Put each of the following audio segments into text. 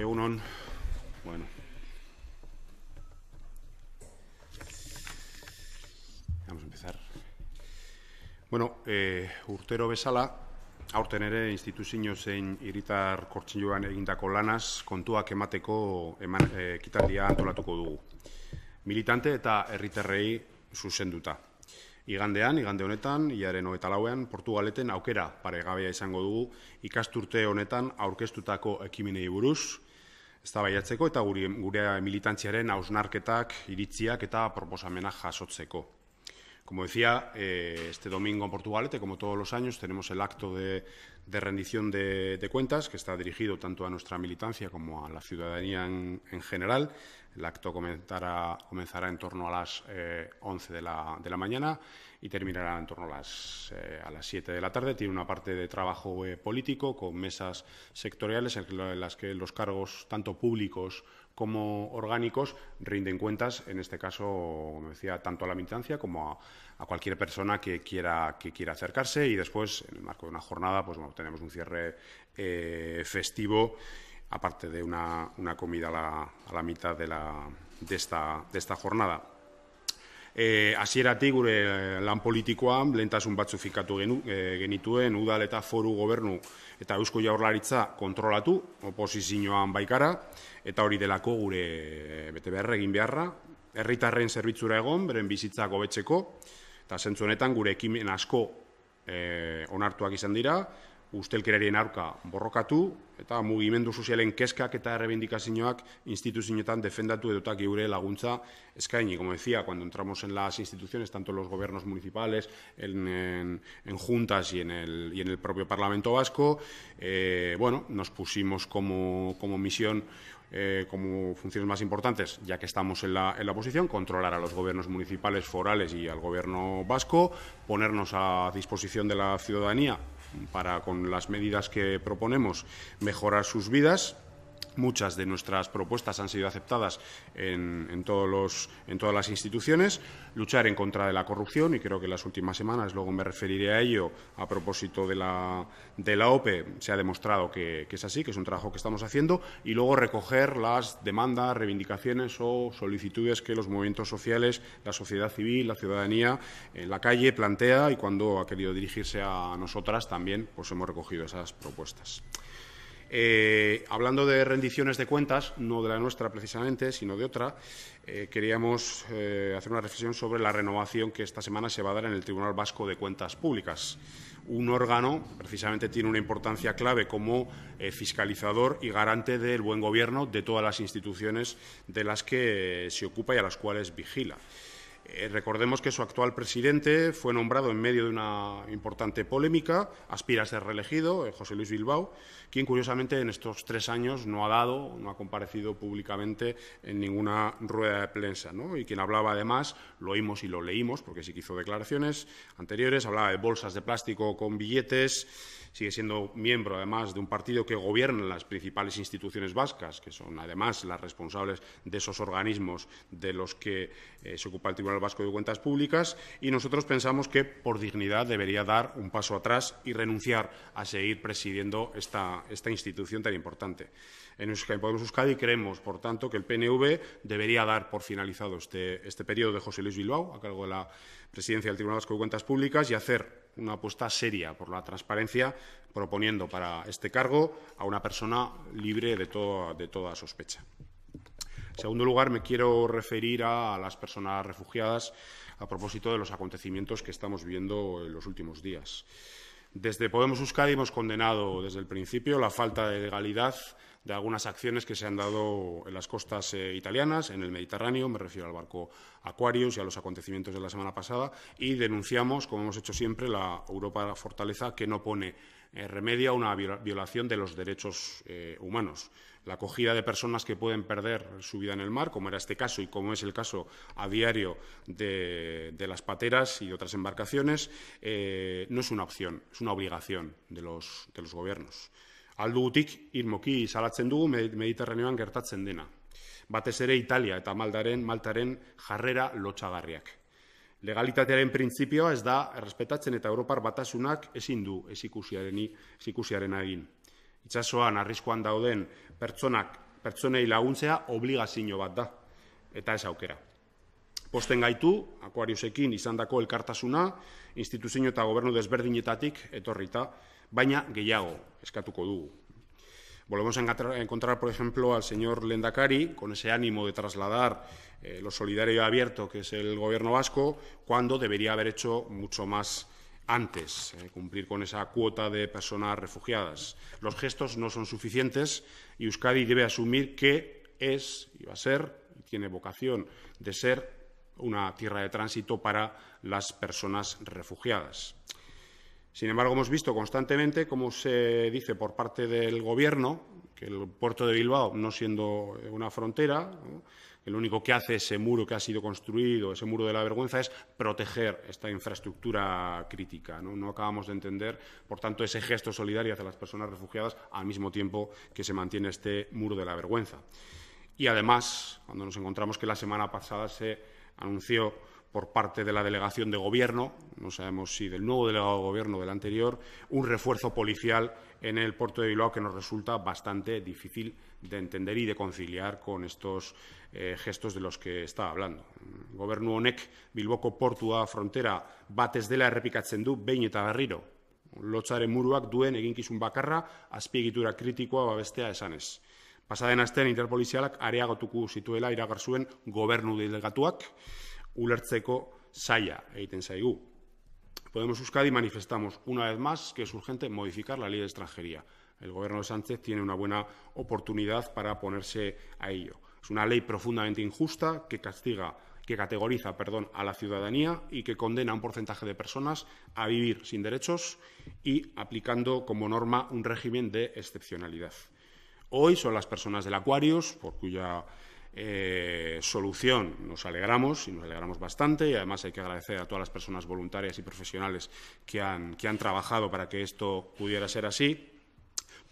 Egunon. Bueno. Vamos a Bueno, eh, urtero bezala, aurten ere instituzio zein hiritar kortxinioan egindako lanaz kontuak emateko eman, e, antolatuko dugu. Militante eta herritarrei zuzenduta. Igandean, igande honetan, iaren hogeita lauean, Portugaleten aukera paregabea izango dugu ikasturte honetan aurkeztutako ekimenei buruz, eztabaidatzeko eta gure, gure militantziaren hausnarketak, iritziak eta proposamenak jasotzeko. Como decía, eh, este domingo en Portugalete, como todos los años, tenemos el acto de, de rendición de, cuentas, que está dirigido tanto a nuestra militancia como a la ciudadanía en, general. El acto comenzará, comenzará, en torno a las eh, once 11 de la, mañana y terminará en torno a las, 7 eh, de la tarde. Tiene una parte de trabajo eh, político con mesas sectoriales en las que los cargos, tanto públicos como orgánicos, rinden cuentas, en este caso, como decía, tanto a la militancia como a a cualquier persona que quiera que quiera acercarse y después en el marco de una jornada pues bueno, tenemos un cierre eh, festivo aparte de una, una comida a la, a la mitad de la de esta jornada eh, asieratik gure lan politikoan... lehentasun batzu fikatu genu, eh, genituen udal eta foru gobernu eta eusko jaurlaritza kontrolatu oposizioan baikara eta hori delako gure eh, bete beharra egin beharra herritarren zerbitzura egon beren bizitza gobetzeko eta zentzu honetan gure ekimen asko eh, onartuak izan dira, ...usted en ustelkeraren aurka borrokatu eta mugimendu sozialen kezkak eta reivindikazioak instituzioetan defendatu edota ure laguntza escañi... Como decía, cuando entramos en las instituciones, tanto en los gobiernos municipales, en, juntas y en, el, propio Parlamento Vasco, eh, bueno, nos pusimos como, misión eh, como funciones más importantes, ya que estamos en la, en la oposición, controlar a los gobiernos municipales, forales y al gobierno vasco, ponernos a disposición de la ciudadanía para, con las medidas que proponemos, mejorar sus vidas Muchas de nuestras propuestas han sido aceptadas en, todas las instituciones. Luchar en contra de la corrupción, y creo que en las últimas semanas, luego me referiré a ello a propósito de la, OPE, e, se ha demostrado que, es así, que es un trabajo que estamos haciendo. Y luego recoger las demandas, reivindicaciones o solicitudes que los movimientos sociales, la sociedad civil, la ciudadanía en la calle plantea y cuando ha querido dirigirse a nosotras también, pues hemos recogido esas propuestas. Eh, hablando de rendiciones de cuentas, no de la nuestra precisamente, sino de otra, eh, queríamos eh, hacer una reflexión sobre la renovación que esta semana se va a dar en el Tribunal Vasco de Cuentas Públicas. Un órgano precisamente tiene una importancia clave como fiscalizador y garante del buen gobierno de todas las instituciones de las que se ocupa y a las cuales vigila. Eh, recordemos que su actual presidente fue nombrado en medio de una importante polémica, aspira a ser reelegido, eh, José Luis Bilbao, quien curiosamente en estos tres años no ha dado, no ha comparecido públicamente en ninguna rueda de prensa, y quien hablaba además, lo oímos y lo leímos, porque sí que hizo declaraciones anteriores, hablaba de bolsas de plástico con billetes, sigue siendo miembro además de un partido que gobierna las principales instituciones vascas, que son además las responsables de esos organismos de los que eh, se ocupa el Tribunal Vasco de Cuentas Públicas, y nosotros pensamos que por dignidad debería dar un paso atrás y renunciar a seguir presidiendo esta, institución tan importante. En Podemos Euskadi creemos, por tanto, que el PNV debería dar por finalizado este, este periodo de José Luis Bilbao a cargo de la presidencia del Tribunal Vasco de Cuentas Públicas y hacer una apuesta seria por la transparencia, proponiendo para este cargo a una persona libre de, toda sospecha. En segundo lugar, me quiero referir a, las personas refugiadas a propósito de los acontecimientos que estamos viendo en los últimos días. Desde Podemos Euskadi hemos condenado desde el principio la falta de legalidad de algunas acciones que se han dado en las costas eh, italianas, en el Mediterráneo, me refiero al barco Aquarius y a los acontecimientos de la semana pasada, y denunciamos, como hemos hecho siempre, la Europa Fortaleza que no pone eh, remedio a una violación de los derechos eh, humanos. La acogida de personas que pueden perder su vida en el mar, como era este caso y como es el caso a diario de, las pateras y otras embarcaciones, no es una opción, es una obligación de los gobiernos. aldugutik irmoki izalatzen dugu Mediterraneoan gertatzen dena. Batez ere Italia eta Maldaren, Maltaren jarrera lotxagarriak. Legalitatearen printzipioa ez da errespetatzen eta Europar batasunak ezin du ezikusiareni, ezikusiarena egin. Itxasoan arriskoan dauden pertsonak pertsonei laguntzea obligazio bat da eta ez aukera. Posten gaitu, akuariusekin izandako elkartasuna, instituzio eta gobernu desberdinetatik etorrita, Baña Guillago, eskatuko Volvemos a encontrar, por ejemplo, al señor Lendakari con ese ánimo de trasladar eh, lo solidario y abierto que es el gobierno vasco, cuando debería haber hecho mucho más antes, eh, cumplir con esa cuota de personas refugiadas. Los gestos no son suficientes y Euskadi debe asumir que es y va a ser, y tiene vocación de ser, una tierra de tránsito para las personas refugiadas. Sin embargo, hemos visto constantemente como se dice por parte del Gobierno que el puerto de Bilbao, no siendo eh, una frontera, el lo único que hace ese muro que ha sido construido, ese muro de la vergüenza, es proteger esta infraestructura crítica. no acabamos de entender, por tanto, ese gesto solidario hacia las personas refugiadas al mismo tiempo que se mantiene este muro de la vergüenza. Y además, cuando nos encontramos que la semana pasada se anunció por parte de la delegación de gobierno, no sabemos si del nuevo delegado de gobierno o del anterior, un refuerzo policial en el puerto de Bilbao que nos resulta bastante difícil de entender y de conciliar con estos eh, gestos de los que estaba hablando. Gobierno honek Bilboko portua frontera bates dela errepikatzen du behin eta berriro. Lotzaren muruak duen eginkizun bakarra azpiegitura kritikoa babestea esanez. Pasaden astean interpolizialak areagotuko situela iragar gobierno de delegatuak ulertzeko saia egiten zaigu. Podemos y manifestamos una vez más que es urgente modificar la ley de extranjería. El gobierno de Sánchez tiene una buena oportunidad para ponerse a ello. Es una ley profundamente injusta que castiga que categoriza perdón, a la ciudadanía y que condena a un porcentaje de personas a vivir sin derechos y aplicando como norma un régimen de excepcionalidad. Hoy son las personas del Aquarius, por cuya eh, solución. Nos alegramos y nos alegramos bastante y además hay que agradecer a todas las personas voluntarias y profesionales que han, que han trabajado para que esto pudiera ser así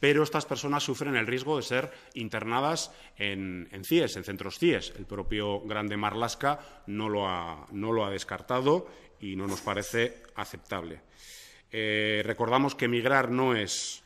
pero estas personas sufren el riesgo de ser internadas en, en, CIES, en centros CIES. El propio Grande Marlasca no lo ha, no lo ha descartado y no nos parece aceptable. Eh, recordamos que emigrar no es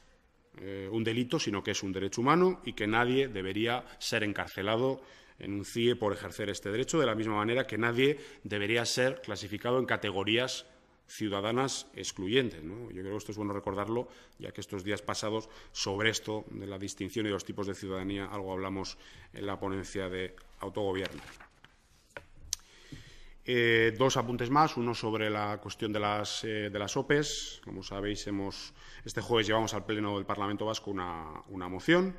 eh, un delito, sino que es un derecho humano y que nadie debería ser encarcelado enuncie por ejercer este derecho, de la misma manera que nadie debería ser clasificado en categorías ciudadanas excluyentes. Yo creo que esto es bueno recordarlo, ya que estos días pasados sobre esto de la distinción y los tipos de ciudadanía algo hablamos en la ponencia de autogobierno. Eh, dos apuntes más, uno sobre la cuestión de las, eh, de las OPEs. Como sabéis, hemos, este jueves llevamos al Pleno del Parlamento Vasco una moción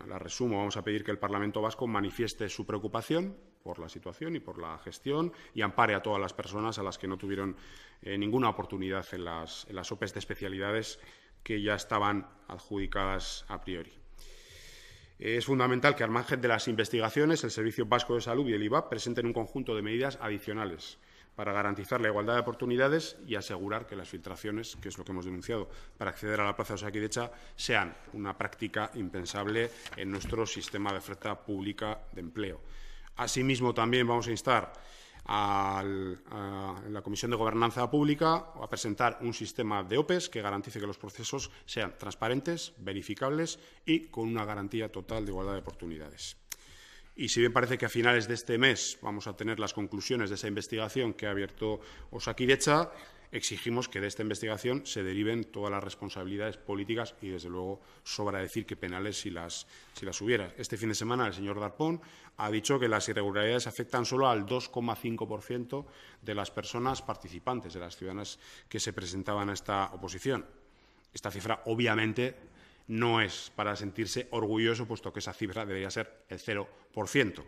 Ah, la resumo, vamos a pedir que el Parlamento Vasco manifieste su preocupación por la situación y por la gestión y ampare a todas las personas a las que no tuvieron eh, ninguna oportunidad en las, en OPEs e de especialidades que ya estaban adjudicadas a priori. Es fundamental que, al margen de las investigaciones, el Servicio Vasco de Salud y el IVA presenten un conjunto de medidas adicionales para garantizar la igualdad de oportunidades y asegurar que las filtraciones, que es lo que hemos denunciado, para acceder a la plaza de Osaquidecha sean una práctica impensable en nuestro sistema de oferta pública de empleo. Asimismo, también vamos a instar a la Comisión de Gobernanza Pública a presentar un sistema de OPEs que garantice que los procesos sean transparentes, verificables y con una garantía total de igualdad de oportunidades. Y si bien parece que a finales de este mes vamos a tener las conclusiones de esa investigación que ha abierto Osakidecha, exigimos que de esta investigación se deriven todas las responsabilidades políticas y, desde luego, sobra decir que penales si las, si las hubiera. Este fin de semana el señor Darpón ha dicho que las irregularidades afectan solo al 2,5% de las personas participantes, de las ciudadanas que se presentaban a esta oposición. Esta cifra, obviamente, no es para sentirse orgulloso, puesto que esa cifra debería ser el 0%.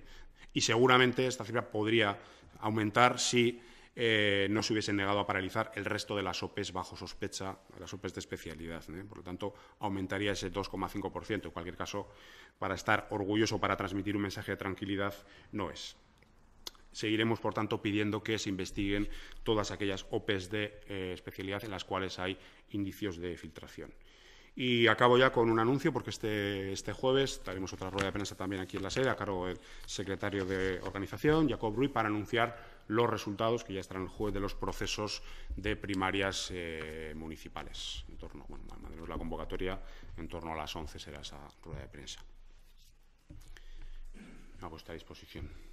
Y seguramente esta cifra podría aumentar si eh, no se hubiesen negado a paralizar el resto de las OPEs bajo sospecha, las OPEs de especialidad. ¿eh? Por lo tanto, aumentaría ese 2,5%. En cualquier caso, para estar orgulloso, para transmitir un mensaje de tranquilidad, no es. Seguiremos, por tanto, pidiendo que se investiguen todas aquellas OPEs de eh, especialidad en las cuales hay indicios de filtración. Y acabo ya con un anuncio, porque este, este jueves tendremos otra rueda de prensa también aquí en la sede, a cargo del secretario de organización, Jacob Ruiz, para anunciar los resultados que ya estarán el jueves de los procesos de primarias eh, municipales. En torno, bueno, la convocatoria en torno a las once. será esa rueda de prensa. A vuestra disposición.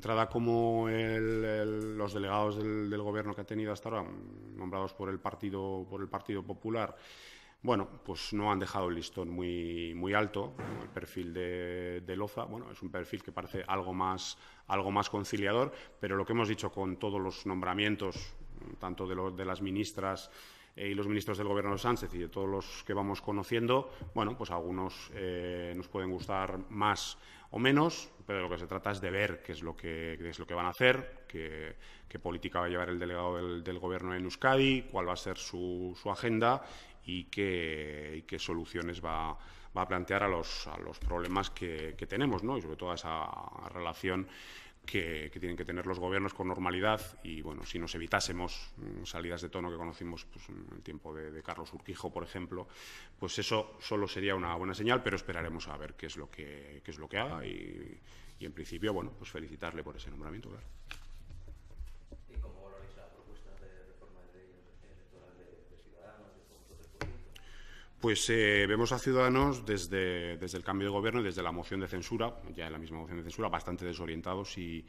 entrada como los delegados del, gobierno que ha tenido hasta ahora, nombrados por el Partido, por el partido Popular, bueno, pues no han dejado el listón muy, alto. El perfil de, Loza, bueno, es un perfil que parece algo más, algo más conciliador, pero lo que hemos dicho con todos los nombramientos, tanto de, de las ministras, eh, y los ministros del gobierno de Sánchez y de todos los que vamos conociendo, bueno, pues algunos eh, nos pueden gustar más o menos, pero lo que se trata es de ver qué es lo que, es lo que van a hacer, qué, política va a llevar el delegado del, gobierno en Euskadi, cuál va a ser su, su agenda y qué, qué, soluciones va, a plantear a los, a los problemas que, que, tenemos, ¿no? y sobre todo a esa relación que, tienen que tener los gobiernos con normalidad y bueno, si nos evitásemos mm, salidas de tono que conocimos pues, en el tiempo de, Carlos Urquijo, por ejemplo, pues eso solo sería una buena señal, pero esperaremos a ver qué es lo que, es lo que haga y, en principio, bueno, pues felicitarle por ese nombramiento, claro. Pues eh, vemos a Ciudadanos desde, desde el cambio de gobierno y desde la moción de censura, ya en la misma moción de censura, bastante desorientados y,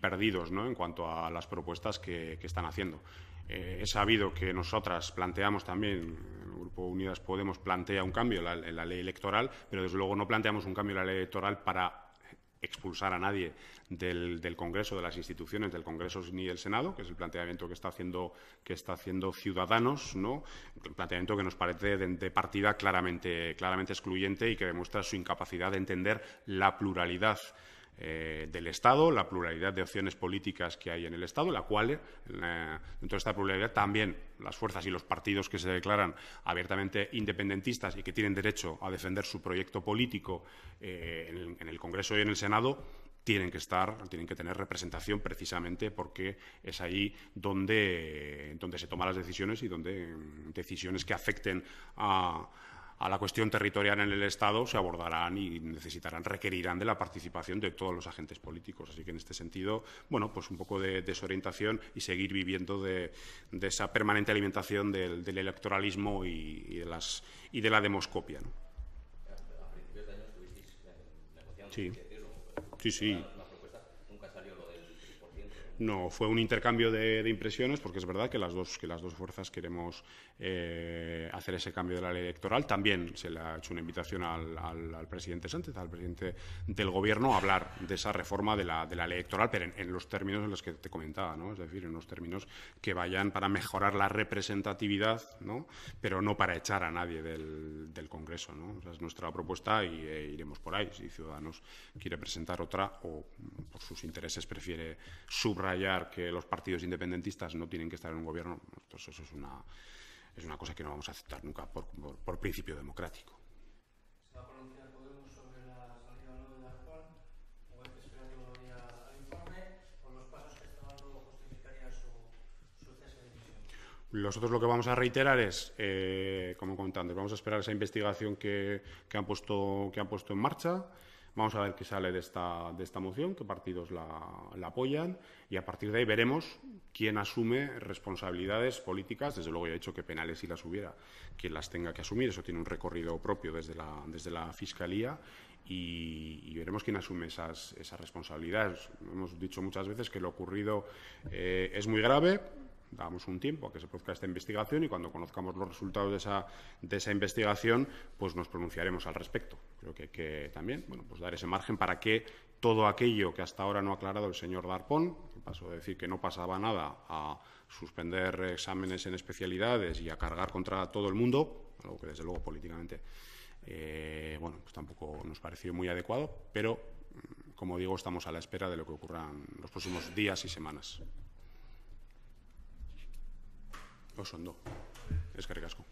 perdidos ¿no? en cuanto a las propuestas que, están haciendo. Eh, es sabido que nosotras planteamos también, el Grupo Unidas Podemos plantea un cambio la, en la ley electoral, pero desde luego no planteamos un cambio en la ley electoral para expulsar a nadie del, Congreso, de las instituciones del Congreso ni del Senado, que es el planteamiento que está haciendo, que está haciendo Ciudadanos, ¿no? Un planteamiento que nos parece de, partida claramente, claramente excluyente y que demuestra su incapacidad de entender la pluralidad eh, del Estado, la pluralidad de opciones políticas que hay en el Estado, la cual, eh, dentro de esta pluralidad, también las fuerzas y los partidos que se declaran abiertamente independentistas y que tienen derecho a defender su proyecto político eh, en, el Congreso y en el Senado, tienen que estar, tienen que tener representación precisamente porque es ahí donde, donde se toman las decisiones y donde mm, decisiones que afecten a, a la cuestión territorial en el Estado se abordarán y necesitarán, requerirán de la participación de todos los agentes políticos. Así que en este sentido, bueno, pues un poco de desorientación y seguir viviendo de, esa permanente alimentación del, electoralismo y, de las, y de la demoscopia. Eh, sí, sí, sí. No, fue un intercambio de, impresiones porque es verdad que las dos, que las dos fuerzas queremos eh, hacer ese cambio de la ley electoral. También se le ha hecho una invitación al, al, presidente Sánchez, al presidente del Gobierno, a hablar de esa reforma de la, de la ley electoral, pero en, los términos en los que te comentaba, ¿no? es decir, en los términos que vayan para mejorar la representatividad, ¿no? pero no para echar a nadie del, Congreso. ¿no? Esa es nuestra propuesta y eh, iremos por ahí. Si Ciudadanos quiere presentar otra o por sus intereses prefiere subrayar subrayar que los partidos independentistas no tienen que estar en un gobierno, eso es una, es una cosa que no vamos a aceptar nunca por, por, principio democrático. Nosotros lo que vamos a reiterar es, eh, como contando, vamos a esperar esa investigación que, que, han puesto, que han puesto en marcha. Vamos a ver qué sale de esta, de esta moción, qué partidos la, apoyan y a partir de ahí veremos quién asume responsabilidades políticas. Desde luego, ya he dicho que penales si las hubiera, quien las tenga que asumir. Eso tiene un recorrido propio desde la, desde la Fiscalía y, veremos quién asume esas, esas responsabilidades. Hemos dicho muchas veces que lo ocurrido eh, es muy grave damos un tiempo a que se produzca esta investigación y cuando conozcamos los resultados de esa, investigación, pues nos pronunciaremos al respecto. Creo que que también pues dar ese margen para que todo aquello que hasta ahora no ha aclarado el señor Darpón, que pasó de decir que no pasaba nada a suspender exámenes en especialidades y a cargar contra todo el mundo, algo que desde luego políticamente eh, bueno, pues tampoco nos pareció muy adecuado, pero mm, como digo, estamos a la espera de lo que ocurra en los próximos días y semanas. Osondo. Eskerrik asko.